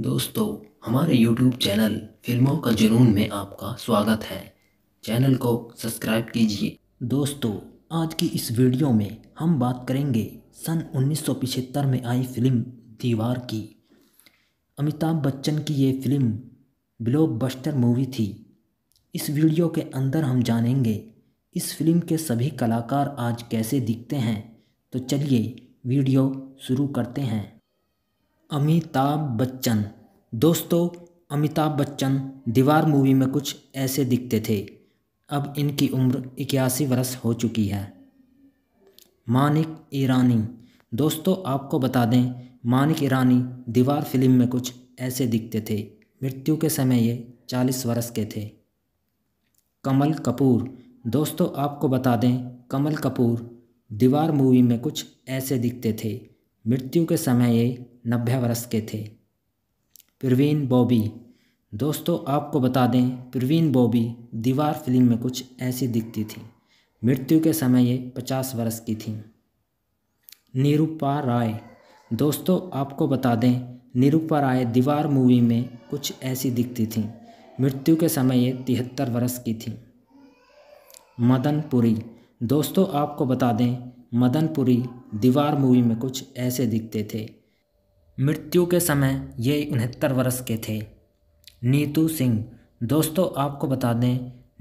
दोस्तों हमारे YouTube channel फिल्मों का जुनून में आपका स्वागत है चैनल को सब्सक्राइब कीजिए दोस्तों आज की इस वीडियो में हम बात करेंगे सन 1975 में आई फिल्म दीवार की अमिताभ बच्चन की ये फिल्म ब्लॉकबस्टर मूवी थी इस वीडियो के अंदर हम जानेंगे इस फिल्म के सभी कलाकार आज कैसे दिखते हैं तो चलिए वीडियो शुरू करते हैं अमिताभ बच्चन दोस्तों अमिताभ बच्चन दीवार मूवी में कुछ ऐसे दिखते थे अब इनकी उम्र इक्यासी वर्ष हो चुकी है मानिक ईरानी दोस्तों आपको बता दें मानिक ईरानी दीवार फिल्म में कुछ ऐसे दिखते थे मृत्यु के समय ये चालीस वर्ष के थे कमल कपूर दोस्तों आपको बता दें कमल कपूर दीवार मूवी में कुछ ऐसे दिखते थे मृत्यु के समय ये नब्बे वर्ष के थे प्रवीण बॉबी दोस्तों आपको बता दें प्रवीण बॉबी दीवार फिल्म में कुछ ऐसी दिखती थी मृत्यु के समय ये पचास वर्ष की थी निरूपा राय दोस्तों आपको बता दें निरूपा राय दीवार मूवी में कुछ ऐसी दिखती थी मृत्यु के समय ये तिहत्तर वर्ष की थी मदनपुरी दोस्तों आपको बता दें मदनपुरी दीवार मूवी में कुछ ऐसे दिखते थे मृत्यु के समय ये उनहत्तर वर्ष के थे नीतू सिंह दोस्तों आपको बता दें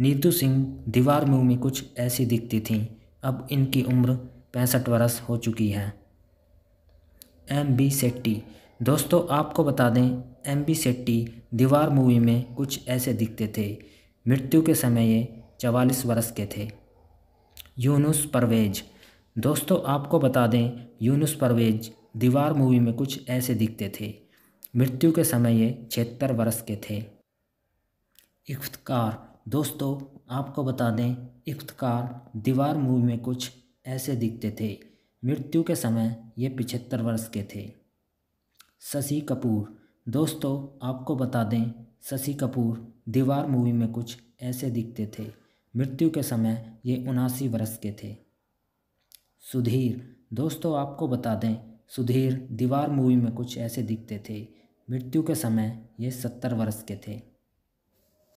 नीतू सिंह दीवार मूवी में कुछ ऐसी दिखती थीं अब इनकी उम्र पैंसठ वर्ष हो चुकी है एम बी सेट्टी दोस्तों आपको बता दें एम बी सेट्टी दीवार मूवी में कुछ ऐसे दिखते थे मृत्यु के समय ये चवालीस वर्ष के थे यूनुस परवेज़ दोस्तों आपको बता दें यूनुस परवेज दीवार मूवी में कुछ ऐसे दिखते थे मृत्यु के समय ये छिहत्तर वर्ष के थे इफ्तकार दोस्तों आपको बता दें इफ्तकार दीवार मूवी में कुछ ऐसे दिखते थे मृत्यु के समय ये पिछहत्तर वर्ष के थे शशि कपूर दोस्तों आपको बता दें शशि कपूर दीवार मूवी में कुछ ऐसे दिखते थे मृत्यु के समय ये उनासी वर्ष के थे सुधीर दोस्तों आपको बता दें सुधीर दीवार मूवी में कुछ ऐसे दिखते थे मृत्यु के समय ये सत्तर वर्ष के थे